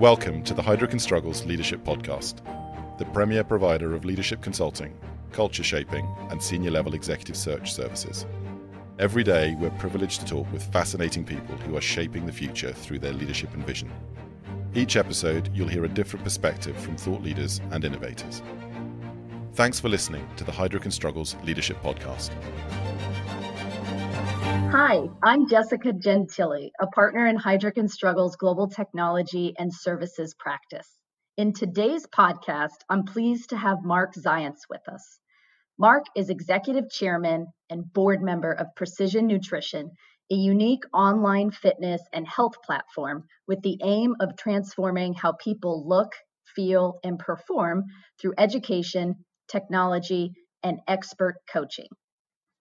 Welcome to the Heidrick & Struggles Leadership Podcast, the premier provider of leadership consulting, culture shaping, and senior level executive search services. Every day, we're privileged to talk with fascinating people who are shaping the future through their leadership and vision. Each episode, you'll hear a different perspective from thought leaders and innovators. Thanks for listening to the Heidrick & Struggles Leadership Podcast. Hi, I'm Jessica Gentili, a partner in Heidrick and Struggles Global Technology and Services Practice. In today's podcast, I'm pleased to have Mark Zients with us. Mark is executive chairman and board member of Precision Nutrition, a unique online fitness and health platform with the aim of transforming how people look, feel, and perform through education, technology, and expert coaching.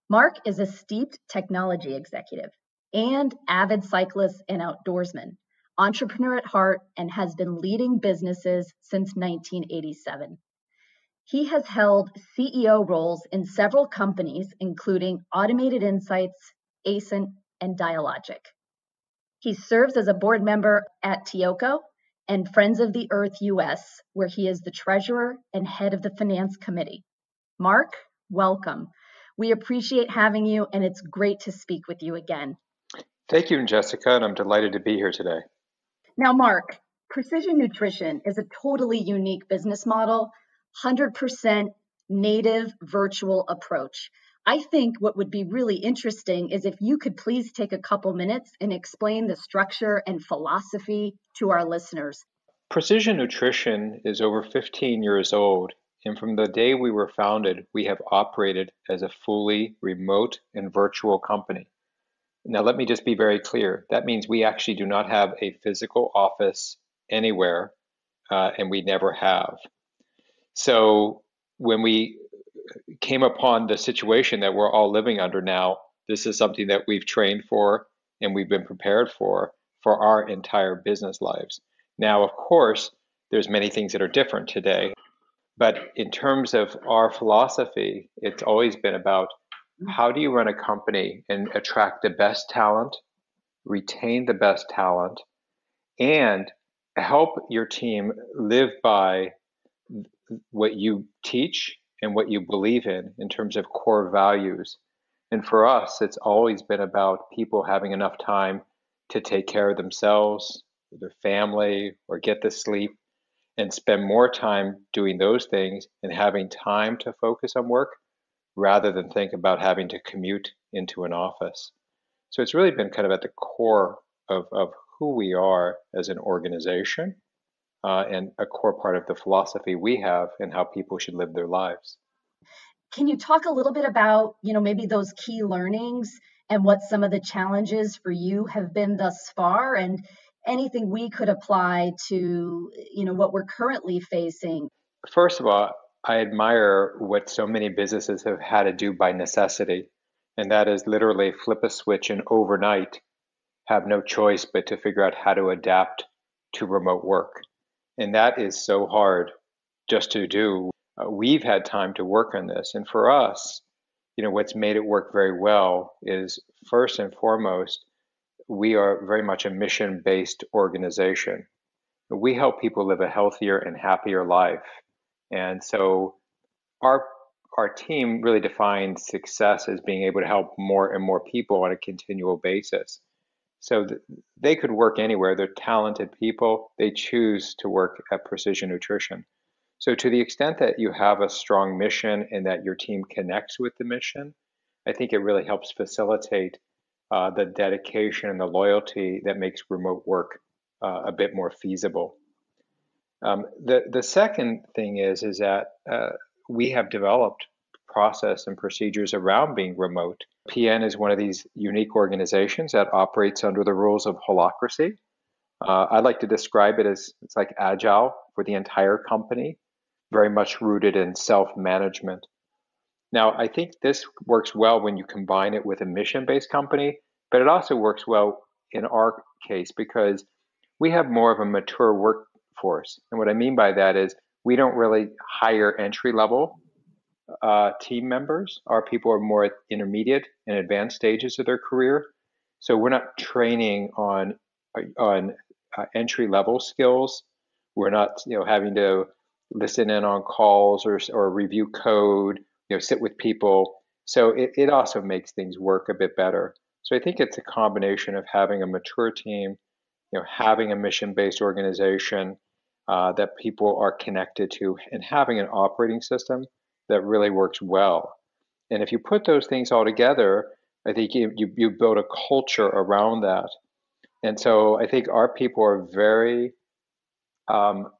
Mark is a steeped technology executive and avid cyclist and outdoorsman, entrepreneur at heart, and has been leading businesses since 1987. He has held CEO roles in several companies, including Automated Insights, ASINT, and Dialogic. He serves as a board member at Tioco and Friends of the Earth US, where he is the treasurer and head of the finance committee. Mark, welcome. We appreciate having you, and it's great to speak with you again. Thank you, Jessica, and I'm delighted to be here today. Now, Mark, precision nutrition is a totally unique business model, 100% native virtual approach. I think what would be really interesting is if you could please take a couple minutes and explain the structure and philosophy to our listeners. Precision Nutrition is over 15 years old and from the day we were founded, we have operated as a fully remote and virtual company. Now, let me just be very clear. That means we actually do not have a physical office anywhere, uh, and we never have. So, when we came upon the situation that we're all living under now, this is something that we've trained for and we've been prepared for for our entire business lives. Now, of course, there's many things that are different today but in terms of our philosophy, it's always been about how do you run a company and attract the best talent, retain the best talent, and help your team live by what you teach and what you believe in in terms of core values. And for us, it's always been about people having enough time to take care of themselves, their family, or get the sleep and spend more time doing those things and having time to focus on work rather than think about having to commute into an office. So it's really been kind of at the core of, of who we are as an organization uh, and a core part of the philosophy we have and how people should live their lives. Can you talk a little bit about, you know, maybe those key learnings and what some of the challenges for you have been thus far and anything we could apply to you know what we're currently facing first of all i admire what so many businesses have had to do by necessity and that is literally flip a switch and overnight have no choice but to figure out how to adapt to remote work and that is so hard just to do uh, we've had time to work on this and for us you know what's made it work very well is first and foremost we are very much a mission based organization. We help people live a healthier and happier life. And so our our team really defines success as being able to help more and more people on a continual basis. So th- they could work anywhere. They're talented people. They choose to work at Precision Nutrition. So, to the extent that you have a strong mission and that your team connects with the mission, I think it really helps facilitate uh, the dedication and the loyalty that makes remote work uh, a bit more feasible. Um, the, the second thing is, is that uh, we have developed process and procedures around being remote. PN is one of these unique organizations that operates under the rules of holacracy. Uh, I like to describe it as it's like agile for the entire company, very much rooted in self management. Now, I think this works well when you combine it with a mission based company, but it also works well in our case because we have more of a mature workforce. And what I mean by that is we don't really hire entry level uh, team members. Our people are more at intermediate and advanced stages of their career. So we're not training on, on uh, entry level skills. We're not you know, having to listen in on calls or, or review code you know sit with people so it, it also makes things work a bit better so i think it's a combination of having a mature team you know having a mission based organization uh, that people are connected to and having an operating system that really works well and if you put those things all together i think you, you, you build a culture around that and so i think our people are very um,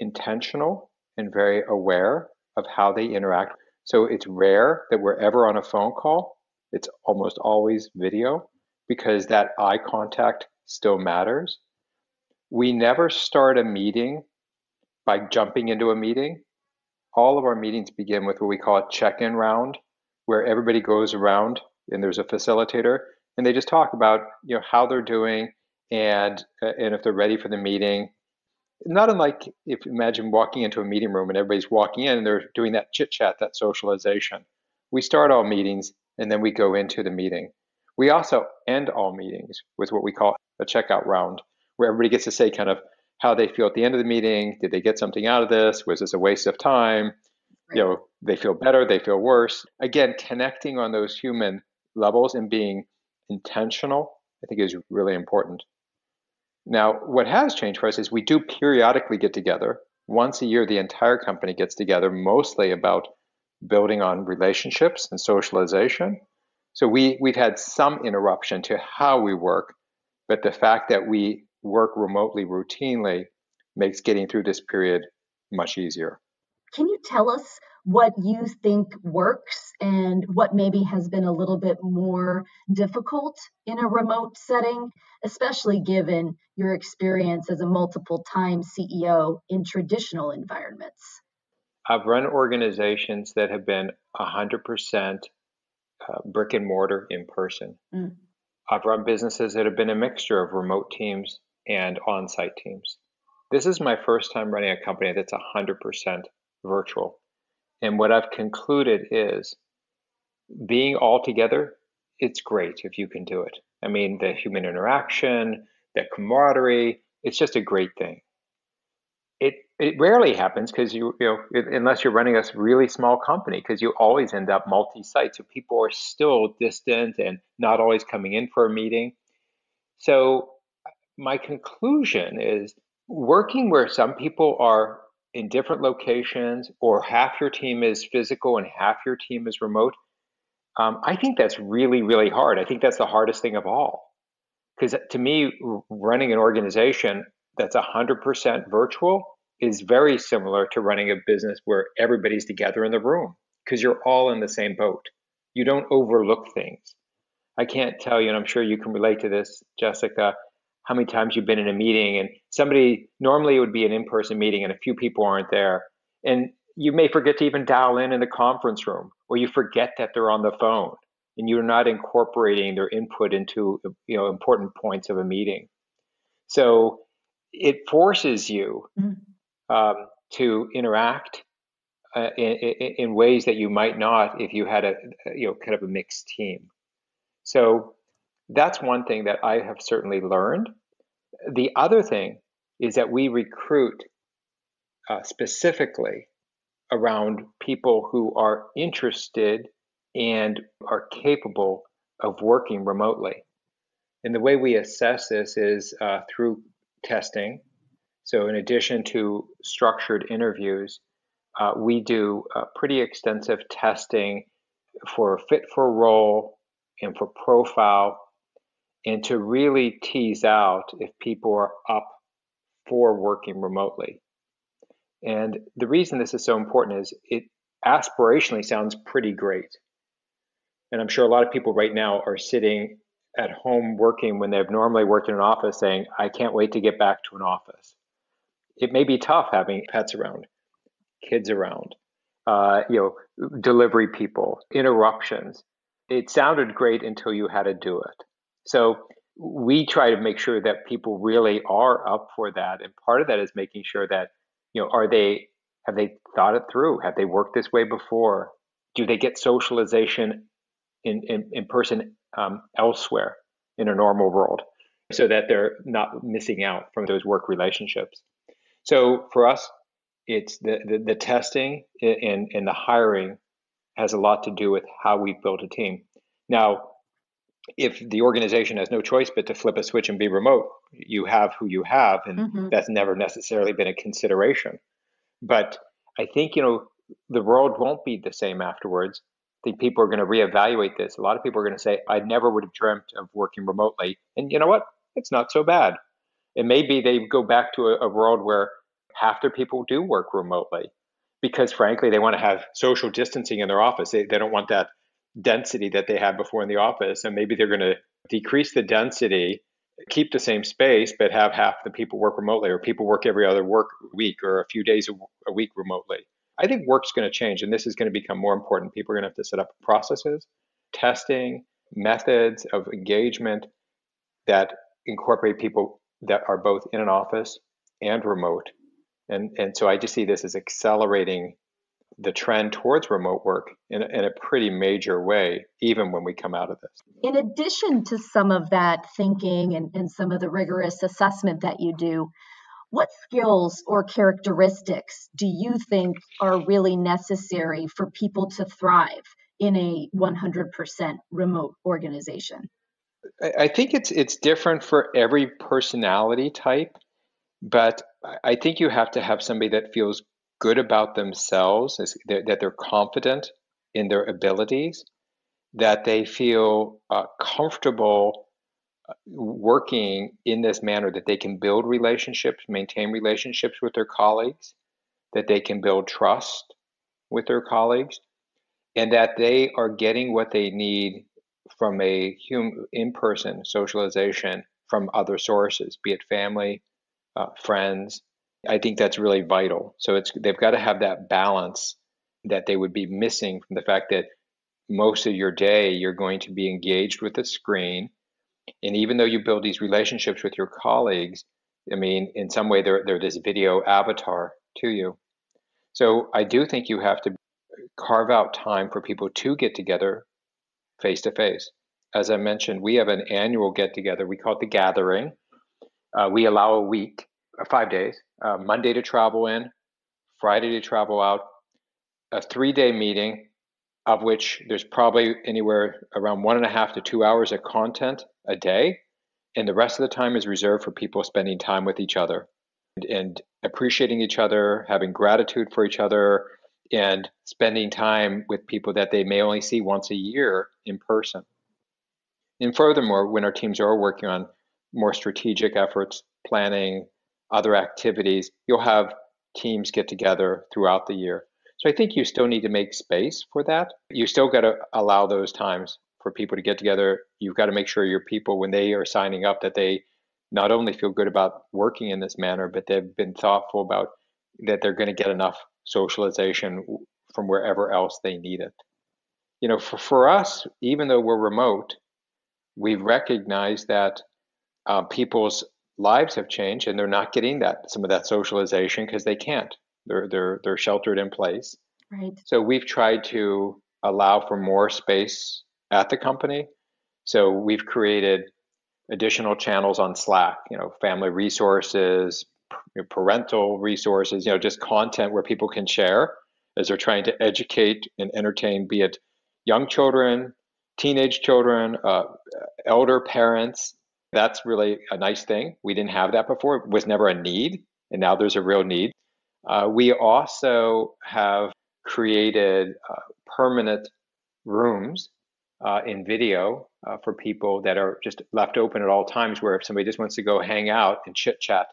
intentional and very aware of how they interact so it's rare that we're ever on a phone call. It's almost always video because that eye contact still matters. We never start a meeting by jumping into a meeting. All of our meetings begin with what we call a check in round, where everybody goes around and there's a facilitator and they just talk about you know how they're doing and uh, and if they're ready for the meeting not unlike if you imagine walking into a meeting room and everybody's walking in and they're doing that chit chat, that socialization. We start all meetings and then we go into the meeting. We also end all meetings with what we call a checkout round, where everybody gets to say kind of how they feel at the end of the meeting. Did they get something out of this? Was this a waste of time? You know, they feel better, they feel worse. Again, connecting on those human levels and being intentional, I think is really important. Now, what has changed for us is we do periodically get together. Once a year, the entire company gets together, mostly about building on relationships and socialization. So we, we've had some interruption to how we work, but the fact that we work remotely routinely makes getting through this period much easier. Can you tell us what you think works and what maybe has been a little bit more difficult in a remote setting, especially given your experience as a multiple time CEO in traditional environments? I've run organizations that have been 100% uh, brick and mortar in person. Mm. I've run businesses that have been a mixture of remote teams and on site teams. This is my first time running a company that's 100% virtual. And what I've concluded is being all together, it's great if you can do it. I mean, the human interaction, the camaraderie, it's just a great thing. It, it rarely happens because you, you know, it, unless you're running a really small company, because you always end up multi site. So people are still distant and not always coming in for a meeting. So, my conclusion is working where some people are in different locations or half your team is physical and half your team is remote um, i think that's really really hard i think that's the hardest thing of all because to me running an organization that's 100% virtual is very similar to running a business where everybody's together in the room because you're all in the same boat you don't overlook things i can't tell you and i'm sure you can relate to this jessica how many times you've been in a meeting and somebody normally it would be an in-person meeting and a few people aren't there and you may forget to even dial in in the conference room or you forget that they're on the phone and you're not incorporating their input into you know important points of a meeting so it forces you mm-hmm. um, to interact uh, in, in, ways that you might not if you had a you know kind of a mixed team so that's one thing that I have certainly learned. The other thing is that we recruit uh, specifically around people who are interested and are capable of working remotely. And the way we assess this is uh, through testing. So, in addition to structured interviews, uh, we do uh, pretty extensive testing for fit for role and for profile and to really tease out if people are up for working remotely. And the reason this is so important is it aspirationally sounds pretty great. And I'm sure a lot of people right now are sitting at home working when they've normally worked in an office saying, I can't wait to get back to an office. It may be tough having pets around, kids around, uh, you know, delivery people, interruptions. It sounded great until you had to do it. So we try to make sure that people really are up for that. And part of that is making sure that, you know, are they, have they thought it through? Have they worked this way before? Do they get socialization in, in, in person um, elsewhere in a normal world so that they're not missing out from those work relationships? So for us, it's the, the, the testing and, and the hiring has a lot to do with how we build a team. Now, if the organization has no choice but to flip a switch and be remote, you have who you have, and mm-hmm. that's never necessarily been a consideration. But I think you know the world won't be the same afterwards. I think people are going to reevaluate this. A lot of people are going to say, "I never would have dreamt of working remotely," and you know what? It's not so bad. And maybe they go back to a, a world where half their people do work remotely because, frankly, they want to have social distancing in their office. They, they don't want that density that they had before in the office. And maybe they're going to decrease the density, keep the same space, but have half the people work remotely or people work every other work week or a few days a week remotely. I think work's going to change and this is going to become more important. People are going to have to set up processes, testing, methods of engagement that incorporate people that are both in an office and remote. And, and so I just see this as accelerating the trend towards remote work in, in a pretty major way, even when we come out of this. In addition to some of that thinking and, and some of the rigorous assessment that you do, what skills or characteristics do you think are really necessary for people to thrive in a 100% remote organization? I think it's it's different for every personality type, but I think you have to have somebody that feels good about themselves, is that they're confident in their abilities, that they feel uh, comfortable uh, working in this manner, that they can build relationships, maintain relationships with their colleagues, that they can build trust with their colleagues, and that they are getting what they need from a hum- in-person socialization from other sources, be it family, uh, friends, I think that's really vital. So it's they've got to have that balance that they would be missing from the fact that most of your day you're going to be engaged with a screen. And even though you build these relationships with your colleagues, I mean, in some way they're they're this video avatar to you. So I do think you have to carve out time for people to get together face to face. As I mentioned, we have an annual get together. We call it the gathering. Uh, we allow a week uh, five days, uh, Monday to travel in, Friday to travel out, a three day meeting of which there's probably anywhere around one and a half to two hours of content a day. And the rest of the time is reserved for people spending time with each other and, and appreciating each other, having gratitude for each other, and spending time with people that they may only see once a year in person. And furthermore, when our teams are working on more strategic efforts, planning, other activities. You'll have teams get together throughout the year. So I think you still need to make space for that. You still got to allow those times for people to get together. You've got to make sure your people, when they are signing up, that they not only feel good about working in this manner, but they've been thoughtful about that they're going to get enough socialization from wherever else they need it. You know, for, for us, even though we're remote, we recognize that uh, people's lives have changed and they're not getting that some of that socialization because they can't. They're they're they're sheltered in place. Right. So we've tried to allow for more space at the company. So we've created additional channels on Slack, you know, family resources, parental resources, you know, just content where people can share as they're trying to educate and entertain, be it young children, teenage children, uh, elder parents, that's really a nice thing. We didn't have that before. It was never a need, and now there's a real need. Uh, we also have created uh, permanent rooms uh, in video uh, for people that are just left open at all times. Where if somebody just wants to go hang out and chit chat,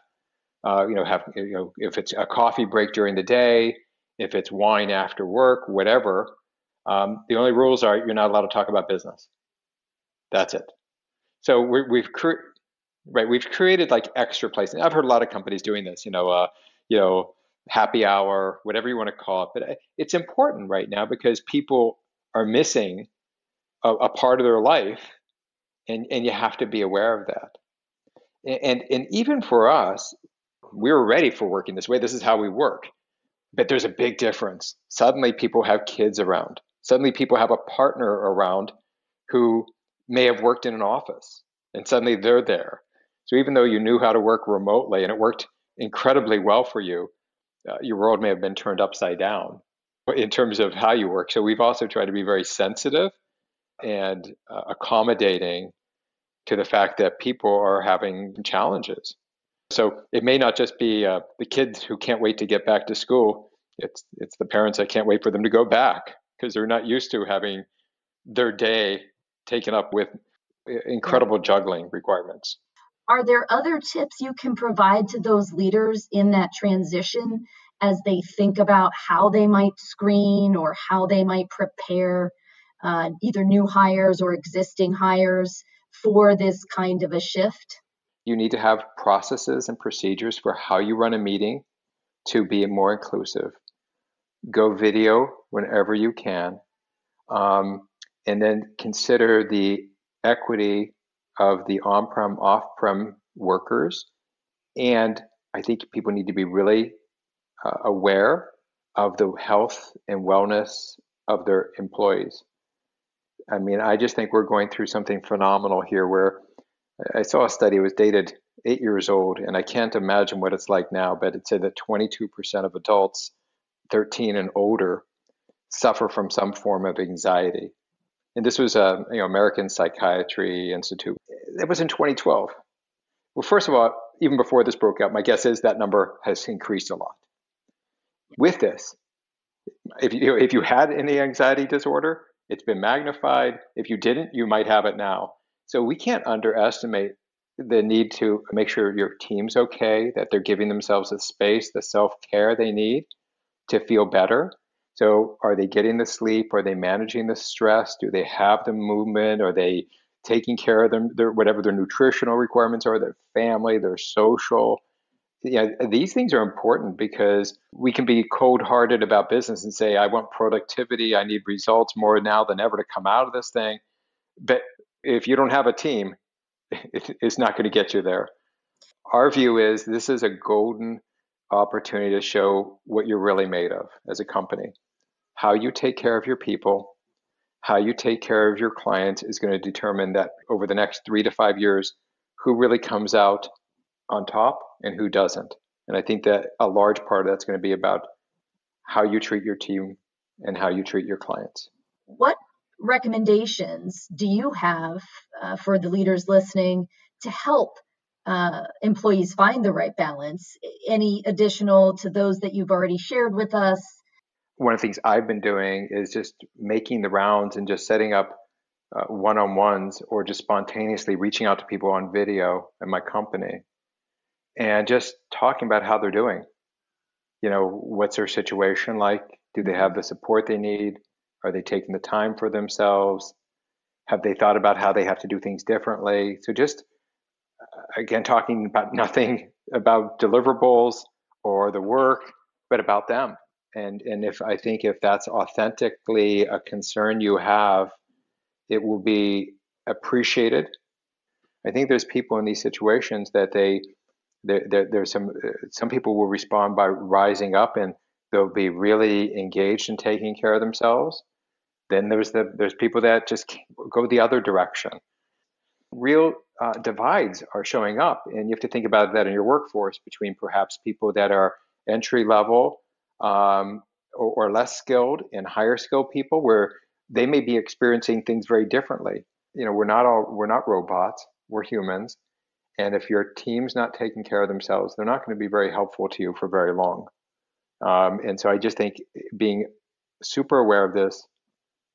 uh, you know, have you know, if it's a coffee break during the day, if it's wine after work, whatever. Um, the only rules are you're not allowed to talk about business. That's it. So we have cre- right, we've created like extra places. I've heard a lot of companies doing this. You know, uh, you know, happy hour, whatever you want to call it. But uh, it's important right now because people are missing a, a part of their life, and and you have to be aware of that. And and even for us, we are ready for working this way. This is how we work. But there's a big difference. Suddenly, people have kids around. Suddenly, people have a partner around who may have worked in an office and suddenly they're there. So even though you knew how to work remotely and it worked incredibly well for you, uh, your world may have been turned upside down in terms of how you work. So we've also tried to be very sensitive and uh, accommodating to the fact that people are having challenges. So it may not just be uh, the kids who can't wait to get back to school. It's it's the parents that can't wait for them to go back because they're not used to having their day taken up with uh, incredible juggling requirements. Are there other tips you can provide to those leaders in that transition as they think about how they might screen or how they might prepare uh, either new hires or existing hires for this kind of a shift? You need to have processes and procedures for how you run a meeting to be more inclusive. Go video whenever you can. Um, and then consider the equity of the on prem, off prem workers. And I think people need to be really uh, aware of the health and wellness of their employees. I mean, I just think we're going through something phenomenal here where uh, I saw a study, it was dated eight years old, and I can't imagine what it's like now, but it said that 22% of adults 13 and older suffer from some form of anxiety and this was a um, you know American Psychiatry Institute. That was in 2012. Well, first of all, even before this broke out, my guess is that number has increased a lot. With this, if you if you had any anxiety disorder, it's been magnified. If you didn't, you might have it now. So we can't underestimate the need to make sure your team's okay, that they're giving themselves the space, the self care they need to feel better, so, are they getting the sleep? Are they managing the stress? Do they have the movement? Are they taking care of them, their, whatever their nutritional requirements are, their family, their social? Yeah, these things are important because we can be cold hearted about business and say, I want productivity. I need results more now than ever to come out of this thing. But if you don't have a team, it's not going to get you there. Our view is this is a golden opportunity to show what you're really made of as a company. How you take care of your people, how you take care of your clients is going to determine that over the next three to five years, who really comes out on top and who doesn't. And I think that a large part of that's going to be about how you treat your team and how you treat your clients. What recommendations do you have uh, for the leaders listening to help uh, employees find the right balance? Any additional to those that you've already shared with us? one of the things I've been doing is just making the rounds and just setting up uh, one-on-ones or just spontaneously reaching out to people on video at my company and just talking about how they're doing. You know, what's their situation like? Do they mm-hmm. have the support they need? Are they taking the time for themselves? Have they thought about how they have to do things differently? So just uh, again talking about nothing about deliverables or the work, but about them and and if I think if that's authentically a concern you have, it will be appreciated. I think there's people in these situations that they there, there there's some some people will respond by rising up and they'll be really engaged in taking care of themselves. Then there's the there's people that just go the other direction. Real uh, divides are showing up, and you have to think about that in your workforce between perhaps people that are entry level um, or, or less skilled and higher skilled people where they may be experiencing things very differently. You know, we're not all we're not robots, we're humans. And if your team's not taking care of themselves, they're not going to be very helpful to you for very long. Um, and so I just think being super aware of this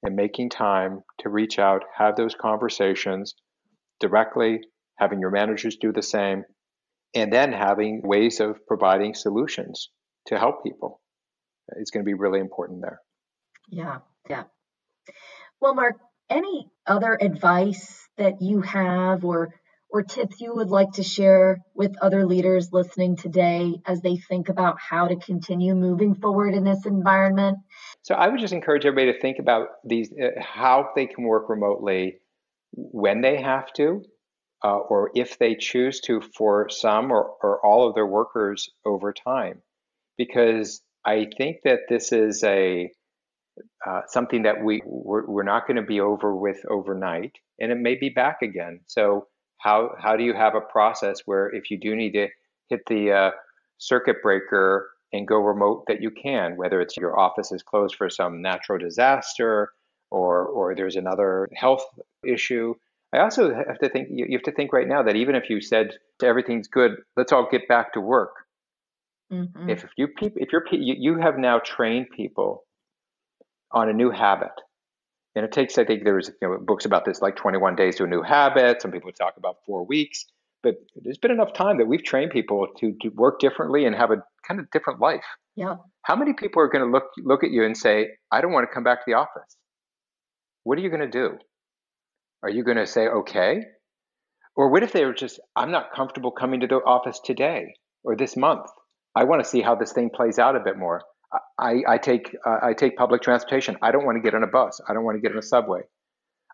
and making time to reach out, have those conversations directly, having your managers do the same, and then having ways of providing solutions to help people is going to be really important there. Yeah, yeah. Well, Mark, any other advice that you have or or tips you would like to share with other leaders listening today as they think about how to continue moving forward in this environment? So I would just encourage everybody to think about these uh, how they can work remotely when they have to uh, or if they choose to for some or, or all of their workers over time because I think that this is a uh, something that we we're, we're not going to be over with overnight, and it may be back again. So how how do you have a process where if you do need to hit the uh, circuit breaker and go remote that you can, whether it's your office is closed for some natural disaster or or there's another health issue. I also have to think you have to think right now that even if you said everything's good, let's all get back to work Mm-hmm. If, if you people, if you're you have now trained people on a new habit, and it takes I think there's you know, books about this like 21 days to a new habit. Some people talk about four weeks, but there's been enough time that we've trained people to, to work differently and have a kind of different life. Yeah. How many people are going to look look at you and say, "I don't want to come back to the office"? What are you going to do? Are you going to say, "Okay"? Or what if they were just, "I'm not comfortable coming to the office today or this month"? I want to see how this thing plays out a bit more. I, I take uh, I take public transportation. I don't want to get on a bus. I don't want to get on a subway.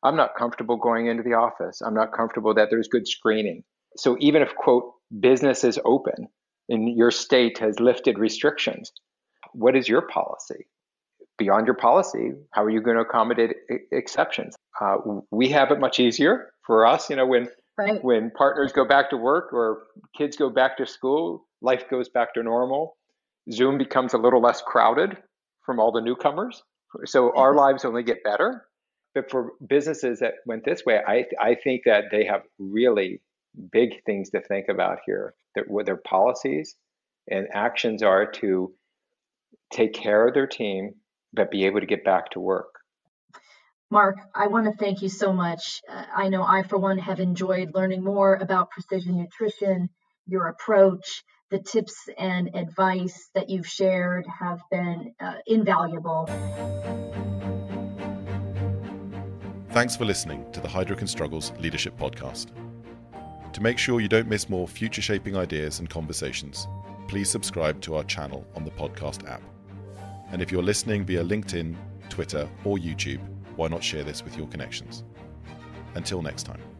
I'm not comfortable going into the office. I'm not comfortable that there's good screening. So even if quote business is open and your state has lifted restrictions, what is your policy? Beyond your policy, how are you going to accommodate exceptions? Uh, we have it much easier for us, you know, when right. when partners go back to work or kids go back to school life goes back to normal. Zoom becomes a little less crowded from all the newcomers. So our mm-hmm. lives only get better. But for businesses that went this way, I, I think that they have really big things to think about here. what their policies and actions are to take care of their team, but be able to get back to work. Mark, I want to thank you so much. Uh, I know I, for one, have enjoyed learning more about precision nutrition, your approach, the tips and advice that you've shared have been uh, invaluable. Thanks for listening to the Hydrogen and Struggles Leadership Podcast. To make sure you don't miss more future shaping ideas and conversations, please subscribe to our channel on the podcast app. And if you're listening via LinkedIn, Twitter, or YouTube, why not share this with your connections? Until next time.